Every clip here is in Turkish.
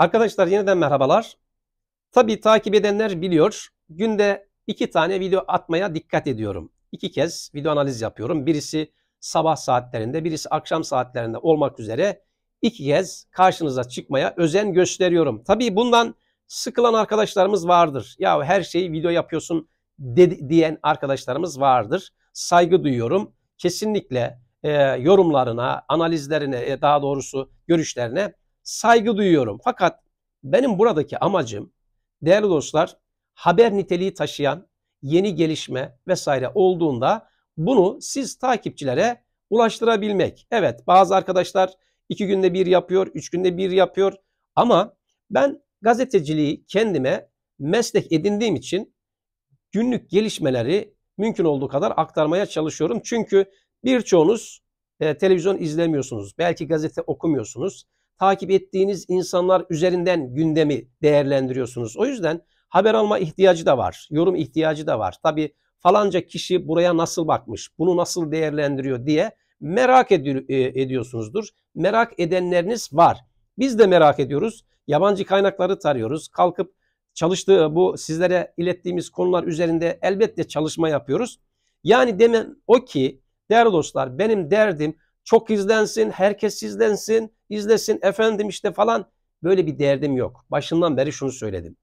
Arkadaşlar yeniden merhabalar. Tabi takip edenler biliyor. Günde iki tane video atmaya dikkat ediyorum. İki kez video analiz yapıyorum. Birisi sabah saatlerinde, birisi akşam saatlerinde olmak üzere iki kez karşınıza çıkmaya özen gösteriyorum. Tabi bundan sıkılan arkadaşlarımız vardır. Ya her şeyi video yapıyorsun de, diyen arkadaşlarımız vardır. Saygı duyuyorum. Kesinlikle e, yorumlarına, analizlerine, e, daha doğrusu görüşlerine saygı duyuyorum. Fakat benim buradaki amacım değerli dostlar haber niteliği taşıyan yeni gelişme vesaire olduğunda bunu siz takipçilere ulaştırabilmek. Evet bazı arkadaşlar iki günde bir yapıyor, üç günde bir yapıyor ama ben gazeteciliği kendime meslek edindiğim için günlük gelişmeleri mümkün olduğu kadar aktarmaya çalışıyorum. Çünkü birçoğunuz e, televizyon izlemiyorsunuz, belki gazete okumuyorsunuz takip ettiğiniz insanlar üzerinden gündemi değerlendiriyorsunuz. O yüzden haber alma ihtiyacı da var, yorum ihtiyacı da var. Tabi falanca kişi buraya nasıl bakmış, bunu nasıl değerlendiriyor diye merak ed- e, ediyorsunuzdur. Merak edenleriniz var. Biz de merak ediyoruz. Yabancı kaynakları tarıyoruz. Kalkıp çalıştığı bu sizlere ilettiğimiz konular üzerinde elbette çalışma yapıyoruz. Yani demem o ki değerli dostlar benim derdim çok izlensin, herkes izlensin, izlesin efendim işte falan böyle bir derdim yok. Başından beri şunu söyledim.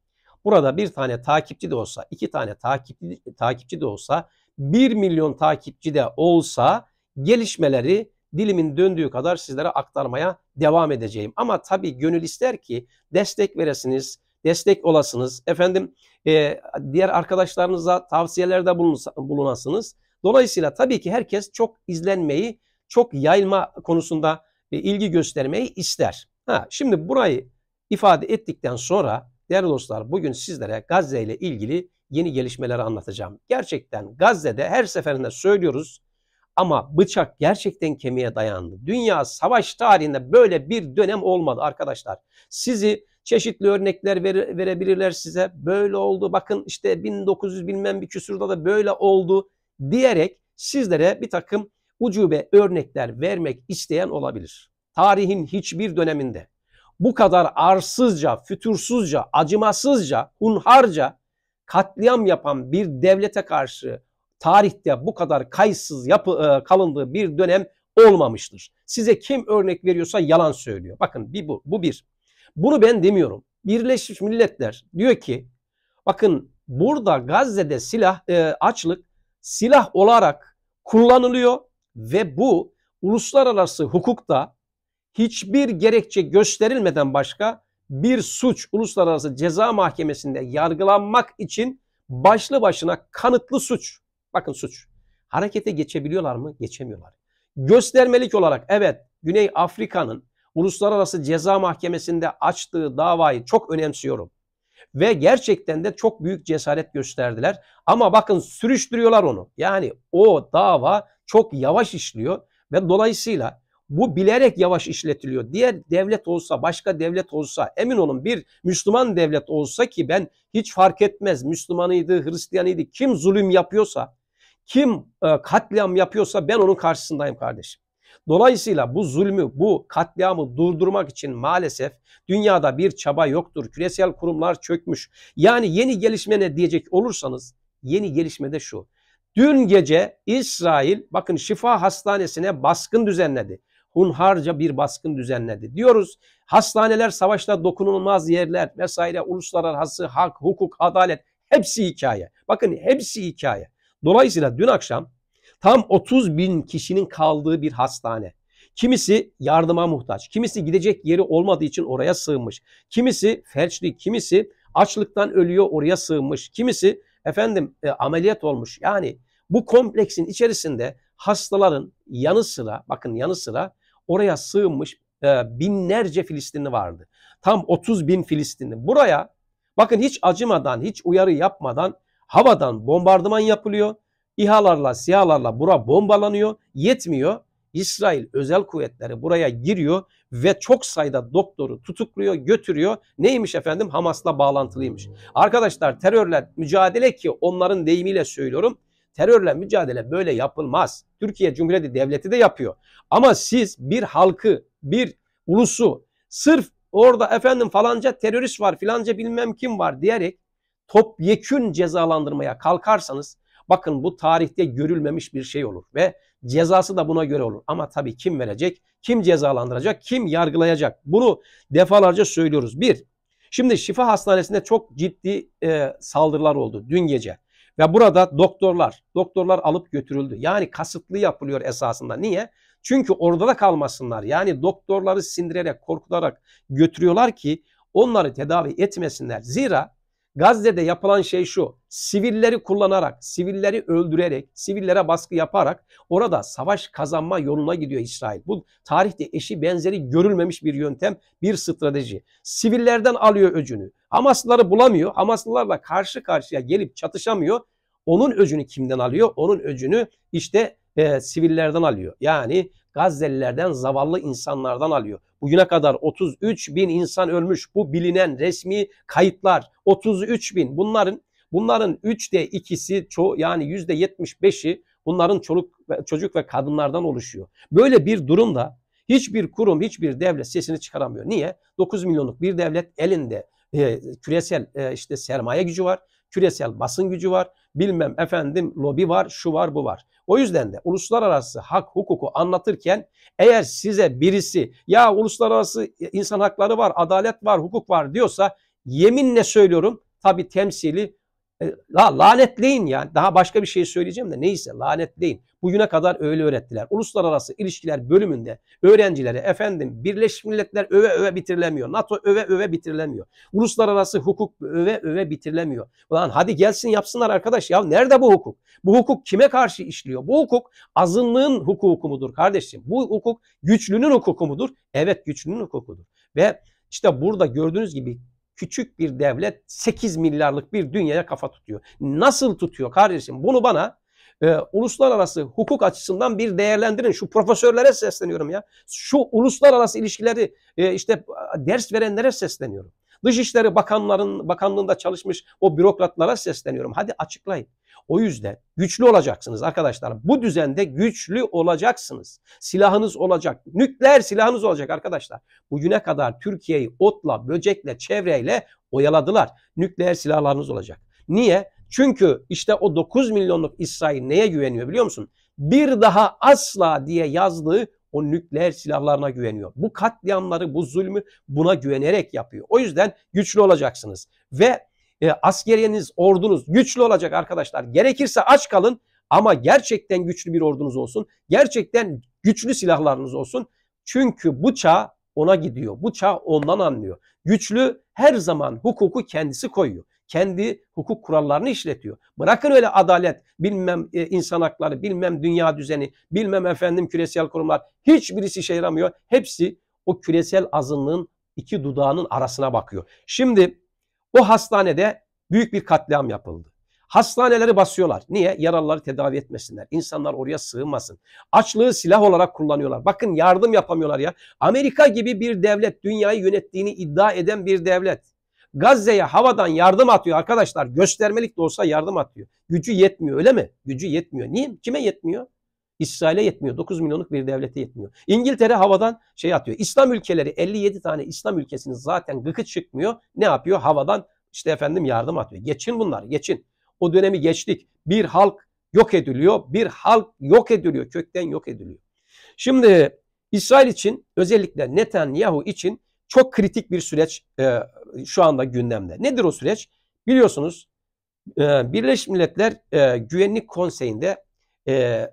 Burada bir tane takipçi de olsa, iki tane takipçi, takipçi de olsa, bir milyon takipçi de olsa gelişmeleri dilimin döndüğü kadar sizlere aktarmaya devam edeceğim. Ama tabii gönül ister ki destek veresiniz, destek olasınız. Efendim e, diğer arkadaşlarınıza tavsiyelerde bulunasınız. Dolayısıyla tabii ki herkes çok izlenmeyi çok yayılma konusunda e, ilgi göstermeyi ister. Ha, şimdi burayı ifade ettikten sonra değerli dostlar bugün sizlere Gazze ile ilgili yeni gelişmeleri anlatacağım. Gerçekten Gazze'de her seferinde söylüyoruz ama bıçak gerçekten kemiğe dayandı. Dünya savaş tarihinde böyle bir dönem olmadı arkadaşlar. Sizi çeşitli örnekler ver, verebilirler size. Böyle oldu bakın işte 1900 bilmem bir küsurda da böyle oldu diyerek sizlere bir takım ucube örnekler vermek isteyen olabilir. Tarihin hiçbir döneminde bu kadar arsızca, fütursuzca, acımasızca, hunharca katliam yapan bir devlete karşı tarihte bu kadar kayıtsız yapı, e, kalındığı bir dönem olmamıştır. Size kim örnek veriyorsa yalan söylüyor. Bakın bir bu, bu bir. Bunu ben demiyorum. Birleşmiş Milletler diyor ki bakın burada Gazze'de silah e, açlık silah olarak kullanılıyor ve bu uluslararası hukukta hiçbir gerekçe gösterilmeden başka bir suç uluslararası ceza mahkemesinde yargılanmak için başlı başına kanıtlı suç. Bakın suç. Harekete geçebiliyorlar mı? Geçemiyorlar. Göstermelik olarak evet Güney Afrika'nın Uluslararası Ceza Mahkemesi'nde açtığı davayı çok önemsiyorum. Ve gerçekten de çok büyük cesaret gösterdiler. Ama bakın sürüştürüyorlar onu. Yani o dava çok yavaş işliyor ve dolayısıyla bu bilerek yavaş işletiliyor. Diğer devlet olsa, başka devlet olsa, emin olun bir Müslüman devlet olsa ki ben hiç fark etmez Müslümanıydı, Hristiyanıydı, kim zulüm yapıyorsa, kim e, katliam yapıyorsa ben onun karşısındayım kardeşim. Dolayısıyla bu zulmü, bu katliamı durdurmak için maalesef dünyada bir çaba yoktur. Küresel kurumlar çökmüş. Yani yeni gelişme ne diyecek olursanız yeni gelişme de şu. Dün gece İsrail bakın şifa hastanesine baskın düzenledi. Hunharca bir baskın düzenledi. Diyoruz hastaneler savaşta dokunulmaz yerler vesaire uluslararası hak, hukuk, adalet hepsi hikaye. Bakın hepsi hikaye. Dolayısıyla dün akşam tam 30 bin kişinin kaldığı bir hastane. Kimisi yardıma muhtaç, kimisi gidecek yeri olmadığı için oraya sığınmış. Kimisi felçli, kimisi açlıktan ölüyor oraya sığınmış. Kimisi efendim e, ameliyat olmuş. Yani bu kompleksin içerisinde hastaların yanı sıra bakın yanı sıra oraya sığınmış e, binlerce Filistinli vardı. Tam 30 bin Filistinli. Buraya bakın hiç acımadan hiç uyarı yapmadan havadan bombardıman yapılıyor. İHA'larla SİHA'larla bura bombalanıyor. Yetmiyor. İsrail özel kuvvetleri buraya giriyor ve çok sayıda doktoru tutukluyor, götürüyor. Neymiş efendim? Hamas'la bağlantılıymış. Arkadaşlar terörle mücadele ki onların deyimiyle söylüyorum. Terörle mücadele böyle yapılmaz. Türkiye Cumhuriyeti Devleti de yapıyor. Ama siz bir halkı, bir ulusu sırf orada efendim falanca terörist var, filanca bilmem kim var diyerek topyekün cezalandırmaya kalkarsanız bakın bu tarihte görülmemiş bir şey olur ve cezası da buna göre olur. Ama tabii kim verecek, kim cezalandıracak, kim yargılayacak bunu defalarca söylüyoruz. Bir, şimdi Şifa Hastanesi'nde çok ciddi e, saldırılar oldu dün gece. Ve burada doktorlar, doktorlar alıp götürüldü. Yani kasıtlı yapılıyor esasında. Niye? Çünkü orada da kalmasınlar. Yani doktorları sindirerek, korkutarak götürüyorlar ki onları tedavi etmesinler. Zira Gazze'de yapılan şey şu sivilleri kullanarak, sivilleri öldürerek, sivillere baskı yaparak orada savaş kazanma yoluna gidiyor İsrail. Bu tarihte eşi benzeri görülmemiş bir yöntem, bir strateji. Sivillerden alıyor öcünü. Hamaslıları bulamıyor. Hamaslılarla karşı karşıya gelip çatışamıyor. Onun öcünü kimden alıyor? Onun öcünü işte e, sivillerden alıyor. Yani Gazze'lilerden, zavallı insanlardan alıyor. Bugüne kadar 33 bin insan ölmüş. Bu bilinen resmi kayıtlar. 33 bin. Bunların Bunların 3'te 2'si ço yani %75'i bunların çoluk ve, çocuk ve kadınlardan oluşuyor. Böyle bir durumda hiçbir kurum, hiçbir devlet sesini çıkaramıyor. Niye? 9 milyonluk bir devlet elinde e, küresel e, işte sermaye gücü var, küresel basın gücü var, bilmem efendim lobi var, şu var, bu var. O yüzden de uluslararası hak hukuku anlatırken eğer size birisi ya uluslararası insan hakları var, adalet var, hukuk var diyorsa yeminle söylüyorum tabi temsili e, la, lanetleyin ya Daha başka bir şey söyleyeceğim de neyse lanetleyin. Bugüne kadar öyle öğrettiler. Uluslararası ilişkiler bölümünde öğrencilere efendim Birleşmiş Milletler öve öve bitirilemiyor. NATO öve öve bitirilemiyor. Uluslararası hukuk öve öve bitirilemiyor. Ulan hadi gelsin yapsınlar arkadaş ya nerede bu hukuk? Bu hukuk kime karşı işliyor? Bu hukuk azınlığın hukuku mudur kardeşim? Bu hukuk güçlünün hukuku mudur? Evet güçlünün hukukudur. Ve işte burada gördüğünüz gibi küçük bir devlet 8 milyarlık bir dünyaya kafa tutuyor. Nasıl tutuyor kardeşim? Bunu bana e, uluslararası hukuk açısından bir değerlendirin. Şu profesörlere sesleniyorum ya. Şu uluslararası ilişkileri e, işte ders verenlere sesleniyorum. Dışişleri Bakanların Bakanlığında çalışmış o bürokratlara sesleniyorum. Hadi açıklayın. O yüzden güçlü olacaksınız arkadaşlar. Bu düzende güçlü olacaksınız. Silahınız olacak. Nükleer silahınız olacak arkadaşlar. Bugüne kadar Türkiye'yi otla, böcekle, çevreyle oyaladılar. Nükleer silahlarınız olacak. Niye? Çünkü işte o 9 milyonluk İsrail neye güveniyor biliyor musun? Bir daha asla diye yazdığı o nükleer silahlarına güveniyor. Bu katliamları, bu zulmü buna güvenerek yapıyor. O yüzden güçlü olacaksınız. Ve e, askeriyeniz, ordunuz güçlü olacak arkadaşlar. Gerekirse aç kalın ama gerçekten güçlü bir ordunuz olsun. Gerçekten güçlü silahlarınız olsun. Çünkü bu çağ ona gidiyor. Bu çağ ondan anlıyor. Güçlü her zaman hukuku kendisi koyuyor. Kendi hukuk kurallarını işletiyor. Bırakın öyle adalet, bilmem e, insan hakları, bilmem dünya düzeni, bilmem efendim küresel kurumlar. Hiçbirisi işe yaramıyor. Hepsi o küresel azınlığın iki dudağının arasına bakıyor. Şimdi o hastanede büyük bir katliam yapıldı. Hastaneleri basıyorlar. Niye? Yaralıları tedavi etmesinler. İnsanlar oraya sığınmasın. Açlığı silah olarak kullanıyorlar. Bakın yardım yapamıyorlar ya. Amerika gibi bir devlet dünyayı yönettiğini iddia eden bir devlet. Gazze'ye havadan yardım atıyor arkadaşlar. Göstermelik de olsa yardım atıyor. Gücü yetmiyor öyle mi? Gücü yetmiyor. Niye? Kime yetmiyor? İsrail'e yetmiyor. 9 milyonluk bir devlete yetmiyor. İngiltere havadan şey atıyor. İslam ülkeleri 57 tane İslam ülkesinin zaten gıkı çıkmıyor. Ne yapıyor? Havadan işte efendim yardım atıyor. Geçin bunlar geçin. O dönemi geçtik. Bir halk yok ediliyor. Bir halk yok ediliyor. Kökten yok ediliyor. Şimdi İsrail için özellikle Netanyahu için çok kritik bir süreç e, şu anda gündemde. Nedir o süreç? Biliyorsunuz e, Birleşmiş Milletler e, Güvenlik Konseyi'nde e,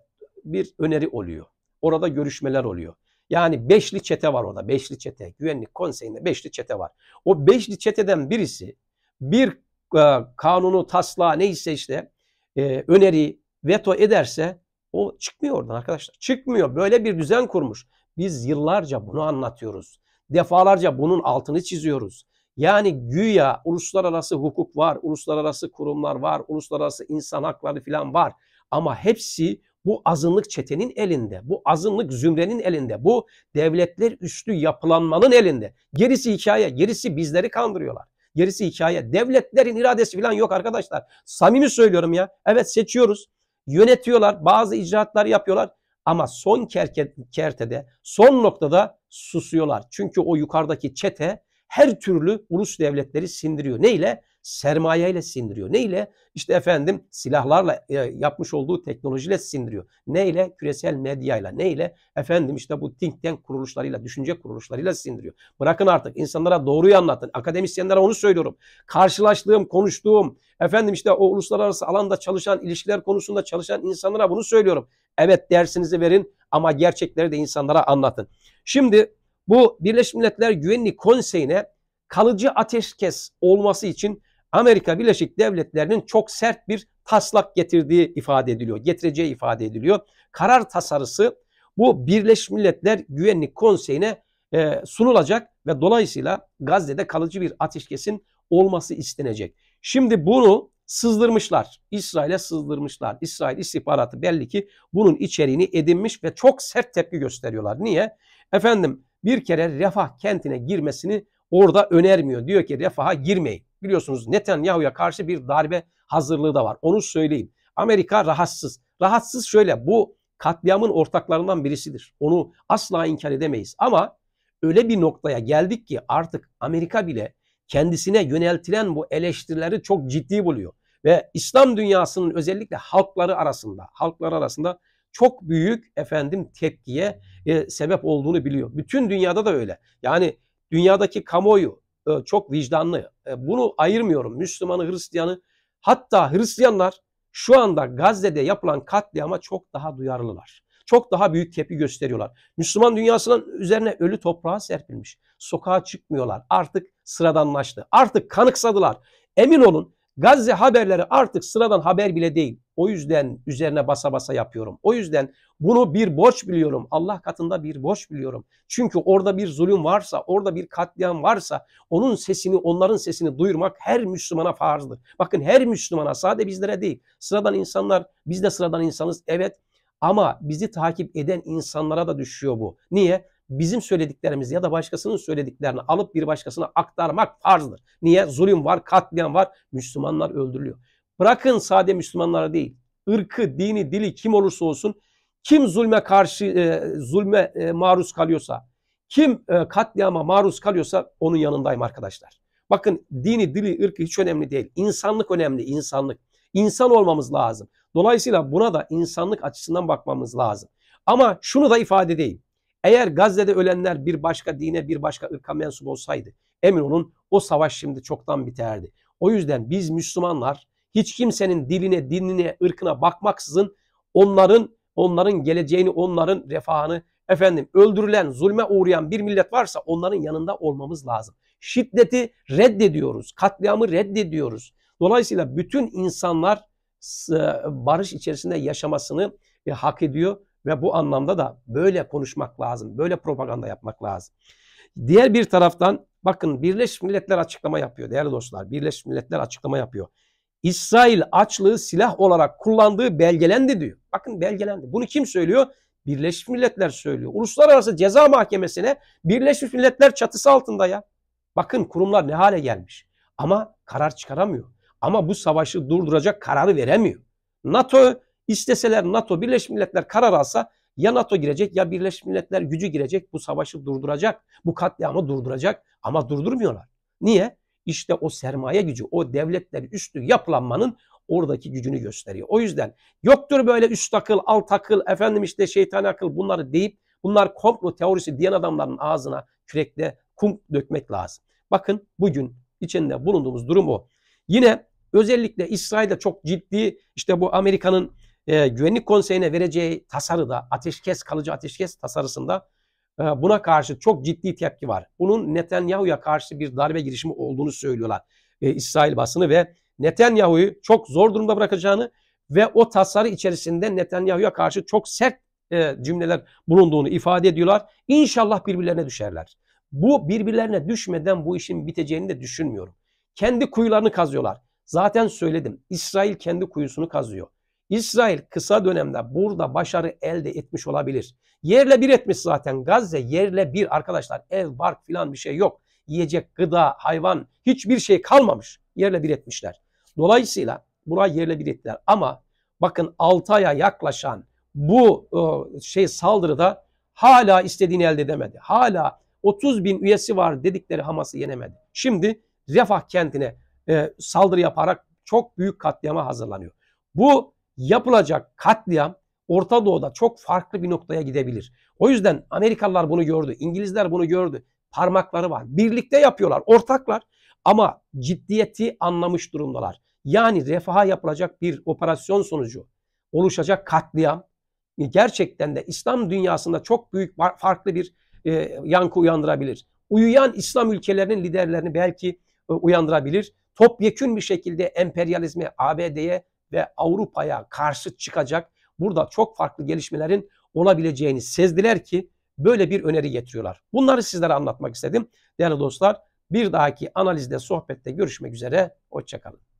bir öneri oluyor. Orada görüşmeler oluyor. Yani beşli çete var orada. Beşli çete. Güvenlik konseyinde beşli çete var. O beşli çeteden birisi bir e, kanunu, taslağı neyse işte e, öneri veto ederse o çıkmıyor oradan arkadaşlar. Çıkmıyor. Böyle bir düzen kurmuş. Biz yıllarca bunu anlatıyoruz. Defalarca bunun altını çiziyoruz. Yani güya uluslararası hukuk var, uluslararası kurumlar var, uluslararası insan hakları falan var. Ama hepsi bu azınlık çetenin elinde, bu azınlık zümrenin elinde, bu devletler üstü yapılanmanın elinde. Gerisi hikaye, gerisi bizleri kandırıyorlar. Gerisi hikaye. Devletlerin iradesi falan yok arkadaşlar. Samimi söylüyorum ya. Evet seçiyoruz. Yönetiyorlar, bazı icraatlar yapıyorlar. Ama son kerke, kertede, son noktada susuyorlar. Çünkü o yukarıdaki çete her türlü ulus devletleri sindiriyor. Neyle? sermayeyle sindiriyor. Ne ile? İşte efendim silahlarla e, yapmış olduğu teknolojiyle sindiriyor. Ne ile? Küresel medyayla. Ne ile? Efendim işte bu think tank kuruluşlarıyla, düşünce kuruluşlarıyla sindiriyor. Bırakın artık insanlara doğruyu anlatın. Akademisyenlere onu söylüyorum. Karşılaştığım, konuştuğum, efendim işte o uluslararası alanda çalışan, ilişkiler konusunda çalışan insanlara bunu söylüyorum. Evet dersinizi verin ama gerçekleri de insanlara anlatın. Şimdi bu Birleşmiş Milletler Güvenlik Konseyi'ne kalıcı ateşkes olması için Amerika Birleşik Devletleri'nin çok sert bir taslak getirdiği ifade ediliyor. Getireceği ifade ediliyor. Karar tasarısı bu Birleşmiş Milletler Güvenlik Konseyi'ne e, sunulacak ve dolayısıyla Gazze'de kalıcı bir ateşkesin olması istenecek. Şimdi bunu sızdırmışlar. İsrail'e sızdırmışlar. İsrail istihbaratı belli ki bunun içeriğini edinmiş ve çok sert tepki gösteriyorlar. Niye? Efendim bir kere Refah kentine girmesini orada önermiyor. Diyor ki Refah'a girmeyin biliyorsunuz Netanyahu'ya karşı bir darbe hazırlığı da var. Onu söyleyeyim. Amerika rahatsız. Rahatsız şöyle bu katliamın ortaklarından birisidir. Onu asla inkar edemeyiz. Ama öyle bir noktaya geldik ki artık Amerika bile kendisine yöneltilen bu eleştirileri çok ciddi buluyor. Ve İslam dünyasının özellikle halkları arasında, halklar arasında çok büyük efendim tepkiye e, sebep olduğunu biliyor. Bütün dünyada da öyle. Yani dünyadaki kamuoyu e, çok vicdanlı. E, bunu ayırmıyorum. Müslümanı, Hristiyanı. Hatta Hristiyanlar şu anda Gazze'de yapılan katliama çok daha duyarlılar. Çok daha büyük tepki gösteriyorlar. Müslüman dünyasının üzerine ölü toprağa serpilmiş. Sokağa çıkmıyorlar. Artık sıradanlaştı. Artık kanıksadılar. Emin olun Gazze haberleri artık sıradan haber bile değil. O yüzden üzerine basa basa yapıyorum. O yüzden bunu bir borç biliyorum. Allah katında bir borç biliyorum. Çünkü orada bir zulüm varsa, orada bir katliam varsa onun sesini, onların sesini duyurmak her Müslümana farzdır. Bakın her Müslümana sadece bizlere değil. Sıradan insanlar, biz de sıradan insanız evet ama bizi takip eden insanlara da düşüyor bu. Niye? bizim söylediklerimizi ya da başkasının söylediklerini alıp bir başkasına aktarmak farzdır. Niye? Zulüm var, katliam var, Müslümanlar öldürülüyor. Bırakın sade Müslümanlara değil, ırkı, dini, dili kim olursa olsun, kim zulme karşı, e, zulme e, maruz kalıyorsa, kim e, katliama maruz kalıyorsa onun yanındayım arkadaşlar. Bakın dini, dili, ırkı hiç önemli değil. İnsanlık önemli, insanlık. İnsan olmamız lazım. Dolayısıyla buna da insanlık açısından bakmamız lazım. Ama şunu da ifade edeyim. Eğer Gazze'de ölenler bir başka dine, bir başka ırka mensup olsaydı emin olun o savaş şimdi çoktan biterdi. O yüzden biz Müslümanlar hiç kimsenin diline, dinine, ırkına bakmaksızın onların onların geleceğini, onların refahını, efendim öldürülen, zulme uğrayan bir millet varsa onların yanında olmamız lazım. Şiddeti reddediyoruz, katliamı reddediyoruz. Dolayısıyla bütün insanlar barış içerisinde yaşamasını e, hak ediyor ve bu anlamda da böyle konuşmak lazım. Böyle propaganda yapmak lazım. Diğer bir taraftan bakın Birleşmiş Milletler açıklama yapıyor değerli dostlar. Birleşmiş Milletler açıklama yapıyor. İsrail açlığı silah olarak kullandığı belgelendi diyor. Bakın belgelendi. Bunu kim söylüyor? Birleşmiş Milletler söylüyor. Uluslararası Ceza Mahkemesi'ne Birleşmiş Milletler çatısı altında ya. Bakın kurumlar ne hale gelmiş. Ama karar çıkaramıyor. Ama bu savaşı durduracak kararı veremiyor. NATO İsteseler NATO, Birleşmiş Milletler karar alsa ya NATO girecek ya Birleşmiş Milletler gücü girecek bu savaşı durduracak. Bu katliamı durduracak ama durdurmuyorlar. Niye? İşte o sermaye gücü, o devletler üstü yapılanmanın oradaki gücünü gösteriyor. O yüzden yoktur böyle üst akıl, alt akıl, efendim işte şeytan akıl bunları deyip bunlar komplo teorisi diyen adamların ağzına kürekle kum dökmek lazım. Bakın bugün içinde bulunduğumuz durum o. Yine özellikle İsrail'de çok ciddi işte bu Amerika'nın e, Güvenlik Konseyi'ne vereceği tasarıda ateşkes kalıcı ateşkes tasarısında e, buna karşı çok ciddi tepki var. Bunun Netanyahu'ya karşı bir darbe girişimi olduğunu söylüyorlar e, İsrail basını ve Netanyahu'yu çok zor durumda bırakacağını ve o tasarı içerisinde Netanyahu'ya karşı çok sert e, cümleler bulunduğunu ifade ediyorlar. İnşallah birbirlerine düşerler. Bu birbirlerine düşmeden bu işin biteceğini de düşünmüyorum. Kendi kuyularını kazıyorlar. Zaten söyledim. İsrail kendi kuyusunu kazıyor. İsrail kısa dönemde burada başarı elde etmiş olabilir. Yerle bir etmiş zaten Gazze yerle bir arkadaşlar ev bark filan bir şey yok. Yiyecek gıda hayvan hiçbir şey kalmamış yerle bir etmişler. Dolayısıyla burayı yerle bir ettiler ama bakın 6 aya yaklaşan bu e, şey saldırıda hala istediğini elde edemedi. Hala 30 bin üyesi var dedikleri Hamas'ı yenemedi. Şimdi Refah kentine e, saldırı yaparak çok büyük katliama hazırlanıyor. Bu yapılacak katliam Orta Doğu'da çok farklı bir noktaya gidebilir. O yüzden Amerikalılar bunu gördü, İngilizler bunu gördü. Parmakları var. Birlikte yapıyorlar, ortaklar ama ciddiyeti anlamış durumdalar. Yani refaha yapılacak bir operasyon sonucu oluşacak katliam e, gerçekten de İslam dünyasında çok büyük farklı bir e, yankı uyandırabilir. Uyuyan İslam ülkelerinin liderlerini belki e, uyandırabilir. Topyekün bir şekilde emperyalizme, ABD'ye ve Avrupa'ya karşı çıkacak burada çok farklı gelişmelerin olabileceğini sezdiler ki böyle bir öneri getiriyorlar. Bunları sizlere anlatmak istedim. Değerli dostlar bir dahaki analizde sohbette görüşmek üzere. Hoşçakalın.